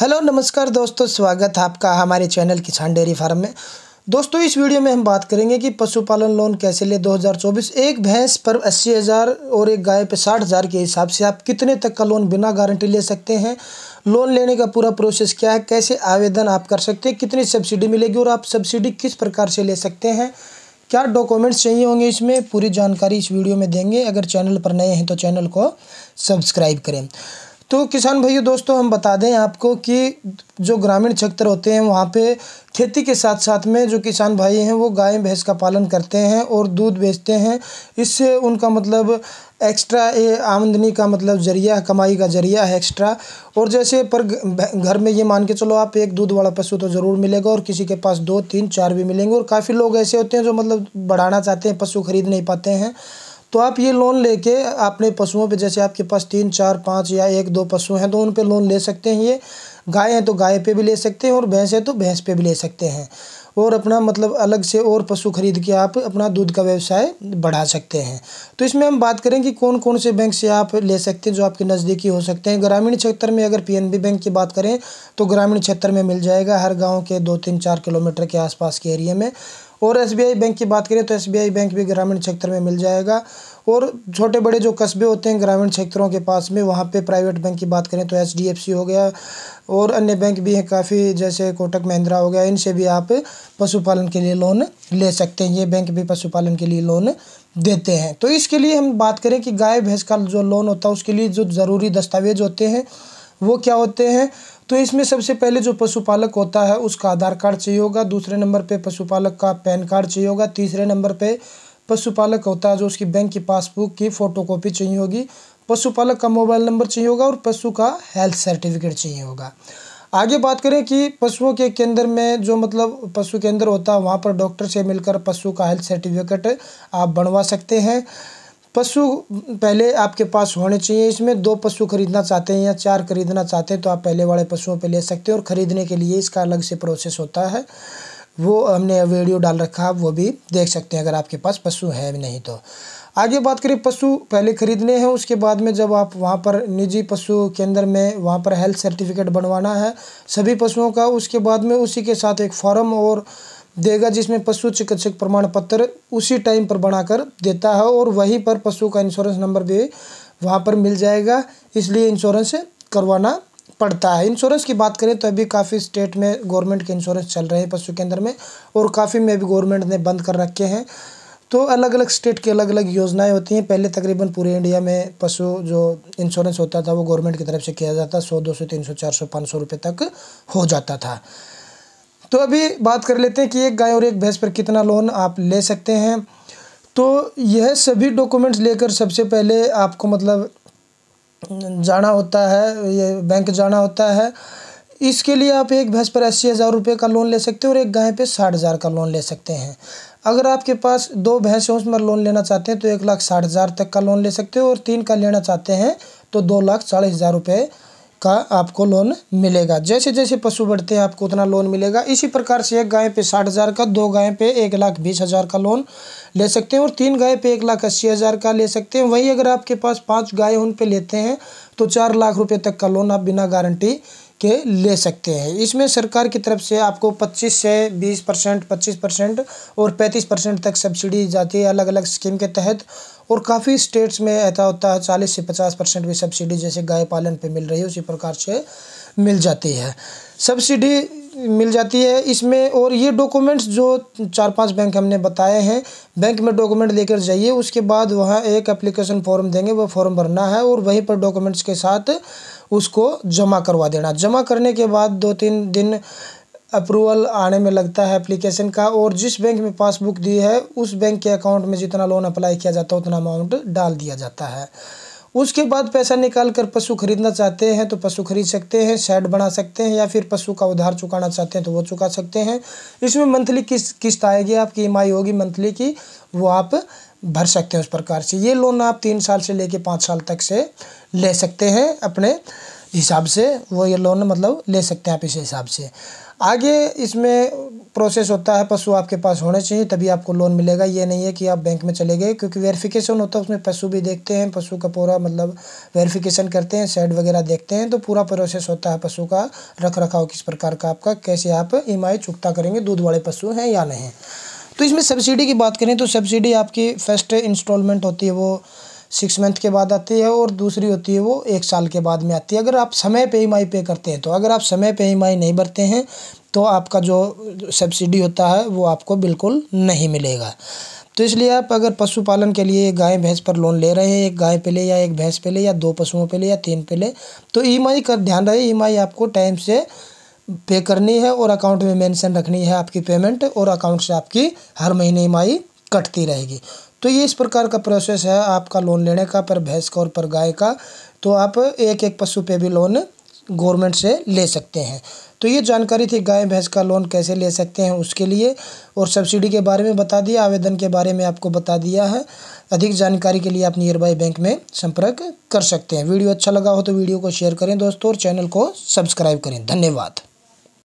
hello नमस्कार दोस्तों स्वागत है आपका हमारे चैनल किसान डेयरी फार्म में दोस्तों इस वीडियो में हम बात करेंगे कि पशुपालन लोन कैसे ले 2024 एक भैंस पर अस्सी हज़ार और एक गाय पर साठ हज़ार के हिसाब से आप कितने तक का लोन बिना गारंटी ले सकते हैं लोन लेने का पूरा प्रोसेस क्या है कैसे आवेदन आप कर सकते हैं कितनी सब्सिडी मिलेगी और आप सब्सिडी किस प्रकार से ले सकते हैं क्या डॉक्यूमेंट्स चाहिए होंगे इसमें पूरी जानकारी इस वीडियो में देंगे अगर चैनल पर नए हैं तो चैनल को सब्सक्राइब करें तो किसान भाइयों दोस्तों हम बता दें आपको कि जो ग्रामीण क्षेत्र होते हैं वहाँ पे खेती के साथ साथ में जो किसान भाई हैं वो गाय भैंस का पालन करते हैं और दूध बेचते हैं इससे उनका मतलब एक्स्ट्रा ये आमदनी का मतलब जरिया कमाई का जरिया है एक्स्ट्रा और जैसे पर घर में ये मान के चलो आप एक दूध वाला पशु तो ज़रूर मिलेगा और किसी के पास दो तीन चार भी मिलेंगे और काफ़ी लोग ऐसे होते हैं जो मतलब बढ़ाना चाहते हैं पशु खरीद नहीं पाते हैं तो आप ये लोन लेके अपने पशुओं पे जैसे आपके पास तीन चार पाँच या एक दो पशु हैं तो उन पे लोन ले सकते हैं ये गाय हैं तो गाय पे भी ले सकते हैं और भैंस है तो भैंस पे भी ले सकते हैं और अपना मतलब अलग से और पशु खरीद के आप अपना दूध का व्यवसाय बढ़ा सकते हैं तो इसमें हम बात करें कि कौन कौन से बैंक से आप ले सकते हैं जो आपके नज़दीकी हो सकते हैं ग्रामीण क्षेत्र में अगर पीएनबी बैंक की बात करें तो ग्रामीण क्षेत्र में मिल जाएगा हर गाँव के दो तीन चार किलोमीटर के आसपास के एरिए में और एसबीआई बैंक की बात करें तो एसबीआई बैंक भी ग्रामीण क्षेत्र में मिल जाएगा और छोटे बड़े जो कस्बे होते हैं ग्रामीण क्षेत्रों के पास में वहाँ पे प्राइवेट बैंक की बात करें तो एच हो गया और अन्य बैंक भी हैं काफ़ी जैसे कोटक महिंद्रा हो गया इनसे भी आप पशुपालन के लिए लोन ले सकते हैं ये बैंक भी पशुपालन के लिए लोन देते हैं तो इसके लिए हम बात करें कि गाय भैंस का जो लोन होता है उसके लिए जो ज़रूरी दस्तावेज होते हैं वो क्या होते हैं तो इसमें सबसे पहले जो पशुपालक होता है उसका आधार कार्ड चाहिए होगा दूसरे नंबर पे पशुपालक का पैन कार्ड चाहिए होगा तीसरे नंबर पे पशुपालक होता है जो उसकी बैंक की पासबुक की फ़ोटोकॉपी चाहिए होगी पशुपालक का मोबाइल नंबर चाहिए होगा और पशु का हेल्थ सर्टिफिकेट चाहिए होगा आगे बात करें कि पशुओं के केंद्र में जो मतलब पशु केंद्र होता है वहाँ पर डॉक्टर से मिलकर पशु का हेल्थ सर्टिफिकेट आप बनवा सकते हैं पशु पहले आपके पास होने चाहिए इसमें दो पशु खरीदना चाहते हैं या चार खरीदना चाहते हैं तो आप पहले वाले पशुओं पर ले सकते हैं और ख़रीदने के लिए इसका अलग से प्रोसेस होता है वो हमने वीडियो डाल रखा है वो भी देख सकते हैं अगर आपके पास पशु है नहीं तो आगे बात करें पशु पहले खरीदने हैं उसके बाद में जब आप वहाँ पर निजी पशु केंद्र में वहाँ पर हेल्थ सर्टिफिकेट बनवाना है सभी पशुओं का उसके बाद में उसी के साथ एक फॉर्म और देगा जिसमें पशु चिकित्सक प्रमाण पत्र उसी टाइम पर बनाकर देता है और वहीं पर पशु का इंश्योरेंस नंबर भी वहाँ पर मिल जाएगा इसलिए इंश्योरेंस करवाना पड़ता है इंश्योरेंस की बात करें तो अभी काफ़ी स्टेट में गवर्नमेंट के इंश्योरेंस चल रहे हैं पशु केंद्र में और काफ़ी में भी गवर्नमेंट ने बंद कर रखे हैं तो अलग अलग स्टेट की अलग अलग योजनाएं होती हैं पहले तकरीबन पूरे इंडिया में पशु जो इंश्योरेंस होता था वो गवर्नमेंट की तरफ से किया जाता सौ दो सौ तीन सौ चार सौ पाँच सौ रुपये तक हो जाता था तो अभी बात कर लेते हैं कि एक गाय और एक भैंस पर कितना लोन आप ले सकते हैं तो यह सभी डॉक्यूमेंट्स लेकर सबसे पहले आपको मतलब जाना होता है ये बैंक जाना होता है इसके लिए आप एक भैंस पर अस्सी हज़ार रुपये का लोन ले सकते हैं और एक गाय पे साठ हज़ार का लोन ले सकते हैं अगर आपके पास दो भैंस हो उसमें लोन लेना चाहते हैं तो एक लाख साठ हज़ार तक का लोन ले सकते हो और तीन का लेना चाहते हैं तो दो लाख चालीस हज़ार रुपये का आपको लोन मिलेगा जैसे जैसे पशु बढ़ते हैं आपको उतना लोन मिलेगा इसी प्रकार से एक गाय पे साठ हज़ार का दो गाय पे एक लाख बीस हज़ार का लोन ले सकते हैं और तीन गाय पे एक लाख अस्सी हज़ार का ले सकते हैं वहीं अगर आपके पास पाँच गाय उन पे लेते हैं तो चार लाख रुपये तक का लोन आप बिना गारंटी के ले सकते हैं इसमें सरकार की तरफ से आपको 25 से 20 परसेंट पच्चीस परसेंट और 35 परसेंट तक सब्सिडी जाती है अलग अलग स्कीम के तहत और काफ़ी स्टेट्स में ऐसा होता है चालीस से पचास परसेंट भी सब्सिडी जैसे गाय पालन पे मिल रही है उसी प्रकार से मिल जाती है सब्सिडी मिल जाती है इसमें और ये डॉक्यूमेंट्स जो चार पांच बैंक हमने बताए हैं बैंक में डॉक्यूमेंट लेकर जाइए उसके बाद वहाँ एक एप्लीकेशन फॉर्म देंगे वह फॉर्म भरना है और वहीं पर डॉक्यूमेंट्स के साथ उसको जमा करवा देना जमा करने के बाद दो तीन दिन अप्रूवल आने में लगता है एप्लीकेशन का और जिस बैंक में पासबुक दी है उस बैंक के अकाउंट में जितना लोन अप्लाई किया जाता है उतना अमाउंट डाल दिया जाता है उसके बाद पैसा निकाल कर पशु खरीदना चाहते हैं तो पशु खरीद सकते हैं शेड बना सकते हैं या फिर पशु का उधार चुकाना चाहते हैं तो वो चुका सकते हैं इसमें मंथली किस किस्त आएगी आपकी ई होगी मंथली की वो आप भर सकते हैं उस प्रकार से ये लोन आप तीन साल से लेके पाँच साल तक से ले सकते हैं अपने हिसाब से वो ये लोन मतलब ले सकते हैं आप इस हिसाब से आगे इसमें प्रोसेस होता है पशु आपके पास होने चाहिए तभी आपको लोन मिलेगा ये नहीं है कि आप बैंक में चले गए क्योंकि वेरिफिकेशन होता है उसमें पशु भी देखते हैं पशु का पूरा मतलब वेरिफिकेशन करते हैं सेड वगैरह देखते हैं तो पूरा प्रोसेस होता है पशु का रख रखाव किस प्रकार का आपका कैसे आप ई चुकता करेंगे दूध वाले पशु हैं या नहीं तो इसमें सब्सिडी की बात करें तो सब्सिडी आपकी फर्स्ट इंस्टॉलमेंट होती है वो सिक्स मंथ के बाद आती है और दूसरी होती है वो एक साल के बाद में आती है अगर आप समय पे ई पे करते हैं तो अगर आप समय पे ई नहीं भरते हैं तो आपका जो सब्सिडी होता है वो आपको बिल्कुल नहीं मिलेगा तो इसलिए आप अगर पशुपालन के लिए गाय भैंस पर लोन ले रहे हैं एक गाय पे ले या एक भैंस पे ले या दो पशुओं पे ले या तीन पे ले तो ई का ध्यान रहे ई आपको टाइम से पे करनी है और अकाउंट में मेंशन रखनी है आपकी पेमेंट और अकाउंट से आपकी हर महीने ई कटती रहेगी तो ये इस प्रकार का प्रोसेस है आपका लोन लेने का पर भैंस का और पर गाय का तो आप एक एक पशु पर भी लोन गवर्नमेंट से ले सकते हैं तो ये जानकारी थी गाय भैंस का लोन कैसे ले सकते हैं उसके लिए और सब्सिडी के बारे में बता दिया आवेदन के बारे में आपको बता दिया है अधिक जानकारी के लिए आप नियर बाई बैंक में संपर्क कर सकते हैं वीडियो अच्छा लगा हो तो वीडियो को शेयर करें दोस्तों और चैनल को सब्सक्राइब करें धन्यवाद